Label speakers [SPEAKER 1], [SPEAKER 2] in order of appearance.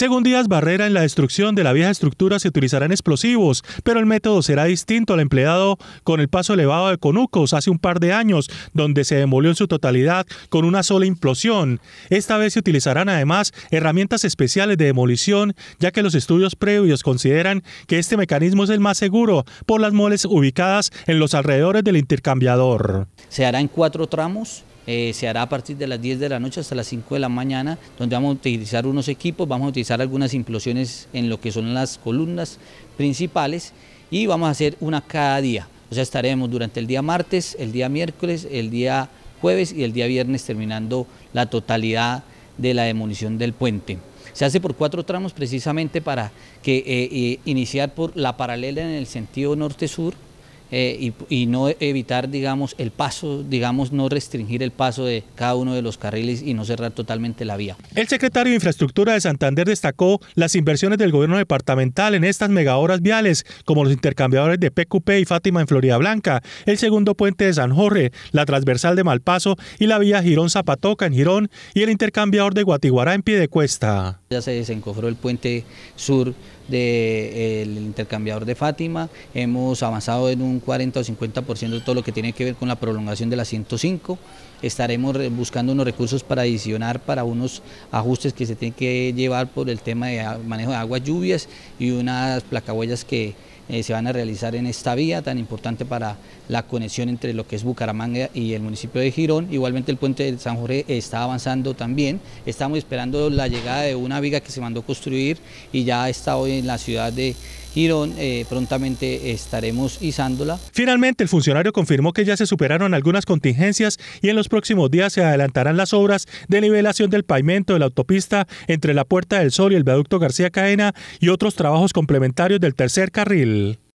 [SPEAKER 1] Según Díaz Barrera, en la destrucción de la vieja estructura se utilizarán explosivos, pero el método será distinto al empleado con el paso elevado de Conucos hace un par de años, donde se demolió en su totalidad con una sola implosión. Esta vez se utilizarán además herramientas especiales de demolición, ya que los estudios previos consideran que este mecanismo es el más seguro por las moles ubicadas en los alrededores del intercambiador.
[SPEAKER 2] Se harán cuatro tramos eh, se hará a partir de las 10 de la noche hasta las 5 de la mañana, donde vamos a utilizar unos equipos, vamos a utilizar algunas implosiones en lo que son las columnas principales y vamos a hacer una cada día. O sea, estaremos durante el día martes, el día miércoles, el día jueves y el día viernes terminando la totalidad de la demolición del puente. Se hace por cuatro tramos precisamente para que eh, eh, iniciar por la paralela en el sentido norte-sur, eh, y, no evitar, digamos, el paso, digamos, no restringir el paso de cada uno de los carriles y no cerrar totalmente la vía.
[SPEAKER 1] El secretario de Infraestructura de Santander destacó las inversiones del gobierno departamental en estas megahoras viales, como los intercambiadores de PQP y Fátima en Florida Blanca, el segundo puente de San Jorge, la transversal de Malpaso y la vía Girón-Zapatoca en Girón y el intercambiador de Guatiguará en Piedecuesta.
[SPEAKER 2] Ya se desencofró el puente sur del de, eh, el intercambiador de Fátima, hemos avanzado en un 40 o 50% de todo lo que tiene que ver con la prolongación de la 105. Estaremos buscando unos recursos para adicionar para unos ajustes que se tienen que llevar por el tema de ah, manejo de aguas lluvias y unas placahuellas que eh, se van a realizar en esta vía tan importante para la conexión entre lo que es Bucaramanga y el municipio de Girón. Igualmente el puente de San Jorge está avanzando también. Estamos esperando la llegada de una viga que se mandó construir y ya está hoy en la ciudad de Girón, eh, prontamente
[SPEAKER 1] estaremos izándola. Finalmente, el funcionario confirmó que ya se superaron algunas contingencias y en los próximos días se adelantarán las obras de nivelación del pavimento de la autopista entre la Puerta del Sol y el viaducto García Caena y otros trabajos complementarios del tercer carril.